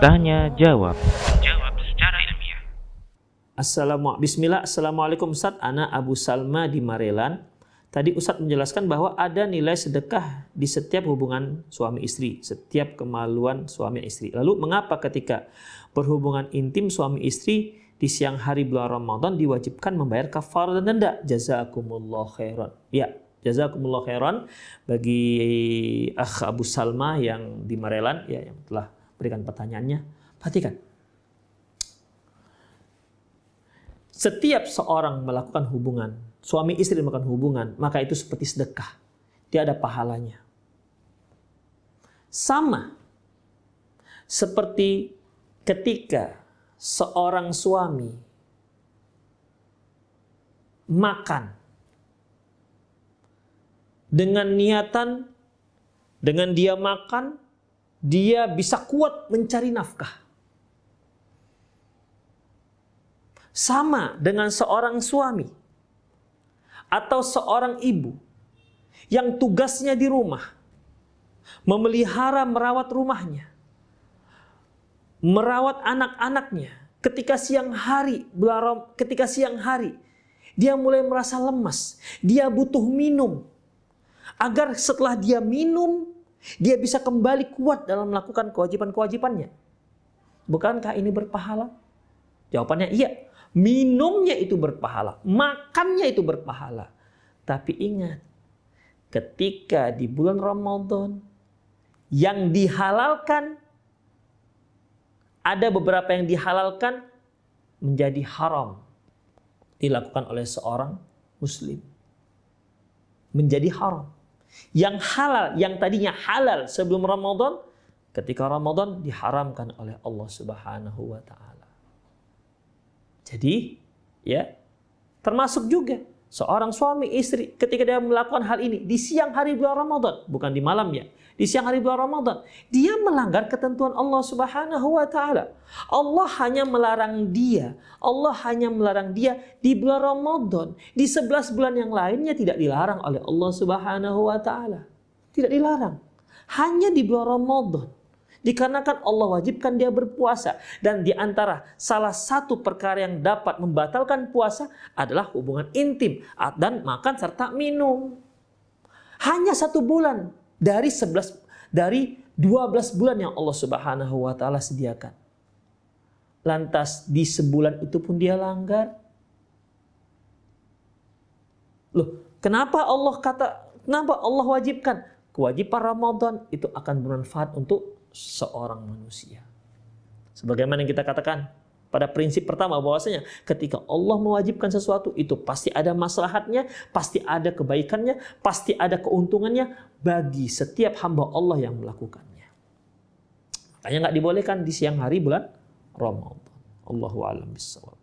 Tanya jawab. Jawab secara ilmiah. Assalamualaikum, Bismillah, Assalamualaikum Ustaz. Anak Abu Salma di Marelan. Tadi Ustaz menjelaskan bahwa ada nilai sedekah di setiap hubungan suami istri, setiap kemaluan suami istri. Lalu mengapa ketika berhubungan intim suami istri di siang hari bulan Ramadan diwajibkan membayar kafar dan denda? Jazakumullah khairan. Ya, Jazakumullah khairan bagi Akh Abu Salma yang di Marelan ya yang telah berikan pertanyaannya. Perhatikan. Setiap seorang melakukan hubungan, suami istri melakukan hubungan, maka itu seperti sedekah. Dia ada pahalanya. Sama seperti ketika seorang suami makan dengan niatan, dengan dia makan, dia bisa kuat mencari nafkah. Sama dengan seorang suami atau seorang ibu yang tugasnya di rumah, memelihara, merawat rumahnya, merawat anak-anaknya. Ketika siang hari, ketika siang hari, dia mulai merasa lemas, dia butuh minum, agar setelah dia minum dia bisa kembali kuat dalam melakukan kewajiban-kewajibannya. Bukankah ini berpahala? Jawabannya iya. Minumnya itu berpahala, makannya itu berpahala. Tapi ingat, ketika di bulan Ramadan yang dihalalkan ada beberapa yang dihalalkan menjadi haram dilakukan oleh seorang muslim menjadi haram yang halal, yang tadinya halal sebelum Ramadan, ketika Ramadan diharamkan oleh Allah Subhanahu wa taala. Jadi, ya, termasuk juga Seorang suami istri ketika dia melakukan hal ini di siang hari bulan Ramadan, bukan di malam ya Di siang hari bulan Ramadan, dia melanggar ketentuan Allah Subhanahu wa taala. Allah hanya melarang dia, Allah hanya melarang dia di bulan Ramadan. Di 11 bulan yang lainnya tidak dilarang oleh Allah Subhanahu wa taala. Tidak dilarang. Hanya di bulan Ramadan dikarenakan Allah wajibkan dia berpuasa dan di antara salah satu perkara yang dapat membatalkan puasa adalah hubungan intim dan makan serta minum. Hanya satu bulan dari 11 dari 12 bulan yang Allah Subhanahu wa taala sediakan. Lantas di sebulan itu pun dia langgar. Loh, kenapa Allah kata kenapa Allah wajibkan? Kewajiban Ramadan itu akan bermanfaat untuk seorang manusia. Sebagaimana yang kita katakan pada prinsip pertama bahwasanya ketika Allah mewajibkan sesuatu itu pasti ada maslahatnya, pasti ada kebaikannya, pasti ada keuntungannya bagi setiap hamba Allah yang melakukannya. Makanya nggak dibolehkan di siang hari bulan Ramadan. Allahu a'lam bissawab.